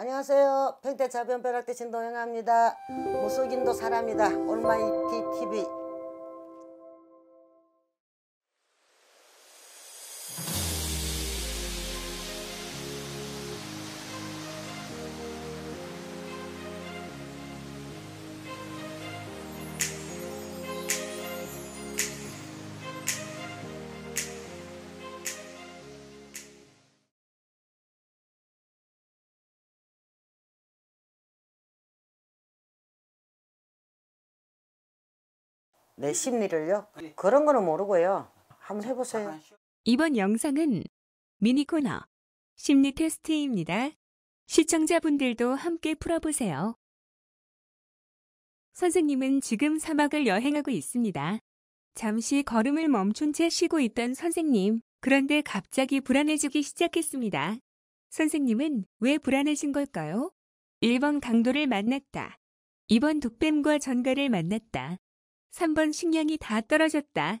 안녕하세요. 평택 자변 벼락대 신동영아입니다 무속인도 사람이다. 올마이티 TV 내 심리를요? 네. 그런 거는 모르고요. 한번 해보세요. 아, 이번 영상은 미니 코너 심리 테스트입니다. 시청자분들도 함께 풀어보세요. 선생님은 지금 사막을 여행하고 있습니다. 잠시 걸음을 멈춘 채 쉬고 있던 선생님. 그런데 갑자기 불안해지기 시작했습니다. 선생님은 왜 불안해진 걸까요? 1번 강도를 만났다. 2번 독뱀과 전갈을 만났다. 3번 식량이 다 떨어졌다.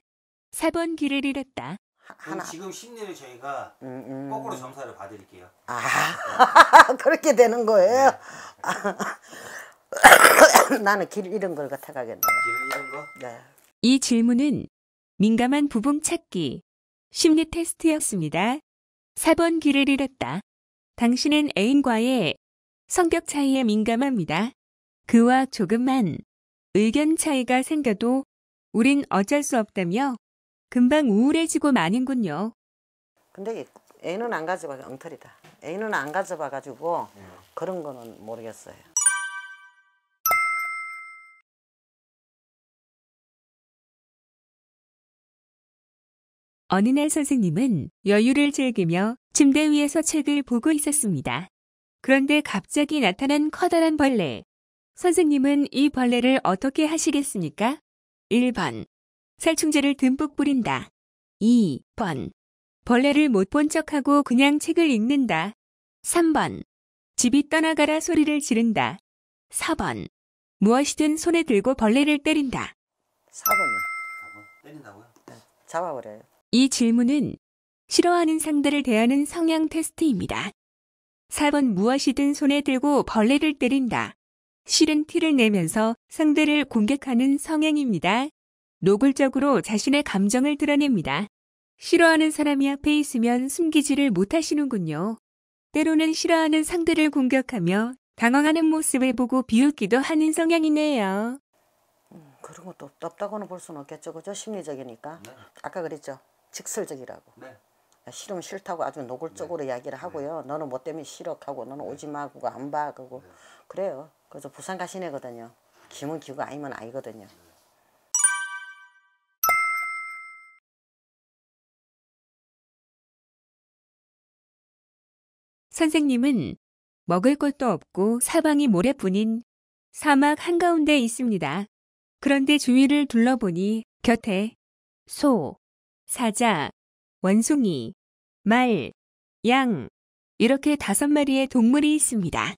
4번 길을 잃었다. 하나. 지금 심리를 저희가 음, 음. 거꾸로 점사를 봐드릴게요. 아 그렇게 되는 거예요? 네. 아, 나는 길 잃은 걸 같아 가겠네. 길을 잃은 거? 네. 이 질문은 민감한 부분 찾기 심리 테스트였습니다. 4번 길을 잃었다. 당신은 애인과의 성격 차이에 민감합니다. 그와 조금만 의견 차이가 생겨도 우린 어쩔 수 없다며 금방 우울해지고 마는군요. 근데 애는 안 가져봐 엉터리다. 애는 안 가져봐 가지고 그런 거는 모르겠어요. 어느 날 선생님은 여유를 즐기며 침대 위에서 책을 보고 있었습니다. 그런데 갑자기 나타난 커다란 벌레. 선생님은 이 벌레를 어떻게 하시겠습니까? 1번. 살충제를 듬뿍 뿌린다. 2번. 벌레를 못 본 척하고 그냥 책을 읽는다. 3번. 집이 떠나가라 소리를 지른다. 4번. 무엇이든 손에 들고 벌레를 때린다. 4번이요. 때린다고요? 네. 잡아버려요. 이 질문은 싫어하는 상대를 대하는 성향 테스트입니다. 4번 무엇이든 손에 들고 벌레를 때린다. 실은 티를 내면서 상대를 공격하는 성향입니다. 노골적으로 자신의 감정을 드러냅니다. 싫어하는 사람이 앞에 있으면 숨기지를 못하시는군요. 때로는 싫어하는 상대를 공격하며 당황하는 모습을 보고 비웃기도 하는 성향이네요. 음, 그런 것도 없다고는 볼 수는 없겠죠. 그죠? 심리적이니까. 네. 아까 그랬죠. 직설적이라고. 네. 싫으면 싫다고 아주 노골적으로 네. 이야기를 하고요. 네. 너는 뭐 때문에 싫어 하고 너는 네. 오지 마 그거 안봐 네. 그거 그래요. 그래서 부산 가시네거든요. 김은 기고 아니면 아니거든요. 네. 선생님은 먹을 것도 없고 사방이 모래뿐인 사막 한가운데 있습니다. 그런데 주위를 둘러보니 곁에 소, 사자, 원숭이, 말, 양, 이렇게 다섯 마리의 동물이 있습니다.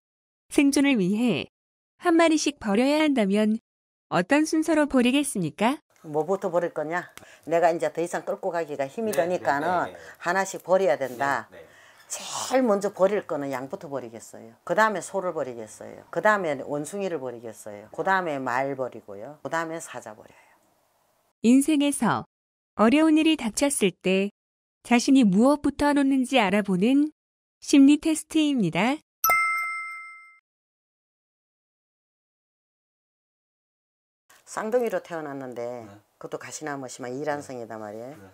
생존을 위해 한 마리씩 버려야 한다면 어떤 순서로 버리겠습니까? 뭐부터 버릴 거냐? 내가 이제 더 이상 끌고 가기가 힘이 네, 드니까는 네, 네, 네, 하나씩 버려야 된다. 네, 네. 제일 먼저 버릴 거는 양부터 버리겠어요. 그 다음에 소를 버리겠어요. 그 다음에 원숭이를 버리겠어요. 그 다음에 말 버리고요. 그 다음에 사자 버려요. 인생에서 어려운 일이 닥쳤을 때 자신이 무엇부터 놓는지 알아보는 심리 테스트입니다. 쌍둥이로 태어났는데 네. 그것도 가시나무 심한 이란성이다 네. 말이에요. 네.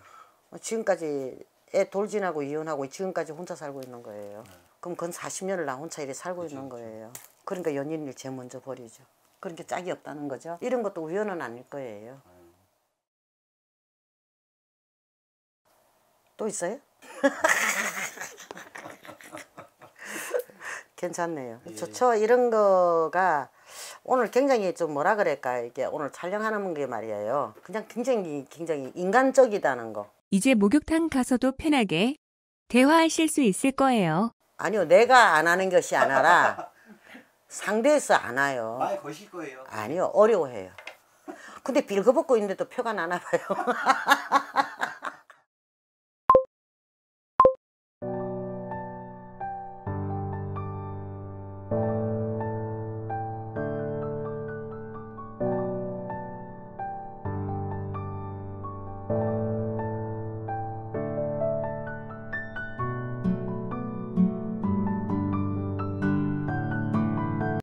어, 지금까지 애 돌진하고 이혼하고 지금까지 혼자 살고 있는 거예요. 네. 그럼 건 40년을 나 혼자 이렇게 살고 그렇 있는 그렇죠. 거예요. 그러니까 연인을 제일 먼저 버리죠. 그러니까 짝이 없다는 거죠. 이런 것도 우연은 아닐 거예요. 네. 또 있어요? 괜찮네요. 예. 좋죠. 이런 거가 오늘 굉장히 좀 뭐라 그럴까 이게 오늘 촬영하는 게 말이에요. 그냥 굉장히 굉장히 인간적이다는 거. 이제 목욕탕 가서도 편하게 대화하실 수 있을 거예요. 아니요, 내가 안 하는 것이 아니라 상대에서 안 와요. 말 거실 거예요. 아니요, 어려워해요. 근데 빌거벗고 있는데도 표가 나나 봐요.